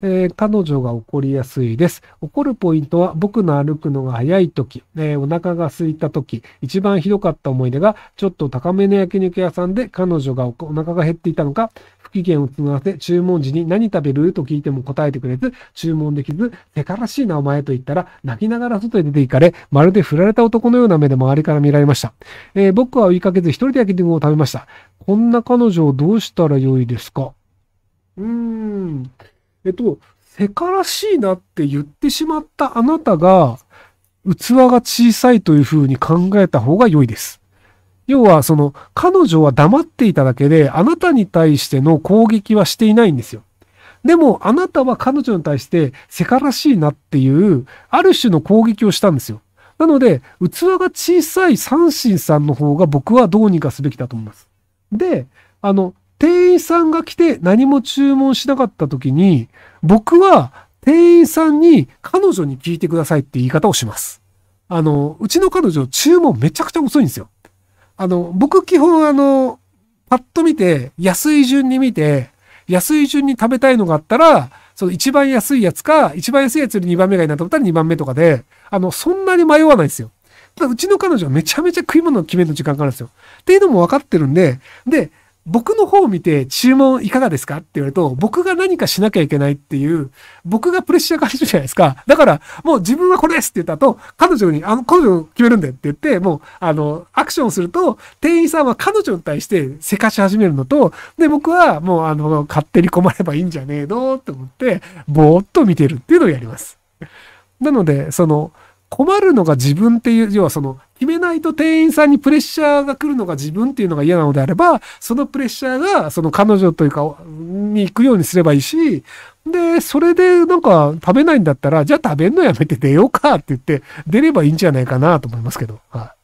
えー、彼女が怒りやすいです。怒るポイントは、僕の歩くのが早い時、えー、お腹が空いた時、一番ひどかった思い出が、ちょっと高めの焼肉屋さんで彼女がお腹が減っていたのか、不機嫌を募らせ、注文時に何食べると聞いても答えてくれず、注文できず、せからしいなお前と言ったら、泣きながら外へ出て行かれ、まるで振られた男のような目で周りから見られました。えー、僕は追いかけず一人で焼肉を食べました。こんな彼女をどうしたらよいですかうーん。えっと、せからしいなって言ってしまったあなたが、器が小さいというふうに考えた方が良いです。要は、その、彼女は黙っていただけで、あなたに対しての攻撃はしていないんですよ。でも、あなたは彼女に対して、せからしいなっていう、ある種の攻撃をしたんですよ。なので、器が小さい三心さんの方が僕はどうにかすべきだと思います。で、あの、店員さんが来て何も注文しなかった時に、僕は店員さんに彼女に聞いてくださいって言い方をします。あの、うちの彼女注文めちゃくちゃ遅いんですよ。あの、僕基本あの、パッと見て、安い順に見て、安い順に食べたいのがあったら、その一番安いやつか、一番安いやつより2番目がいいなと思ったら2番目とかで、あの、そんなに迷わないんですよ。ただ、うちの彼女はめちゃめちゃ食い物を決めるの時間かかるんですよ。っていうのも分かってるんで、で、僕の方を見て注文いかがですかって言われると、僕が何かしなきゃいけないっていう、僕がプレッシャー感じるじゃないですか。だから、もう自分はこれですって言った後、彼女に、あの、彼女決めるんだよって言って、もう、あの、アクションすると、店員さんは彼女に対してせかし始めるのと、で、僕はもう、あの、勝手に困ればいいんじゃねえのって思って、ぼーっと見てるっていうのをやります。なので、その、困るのが自分っていう、要はその、ないと店員さんにプレッシャーが来るのが自分っていうのが嫌なのであれば、そのプレッシャーが、その彼女というか、に行くようにすればいいし、で、それでなんか食べないんだったら、じゃあ食べんのやめて出ようかって言って、出ればいいんじゃないかなと思いますけど。はい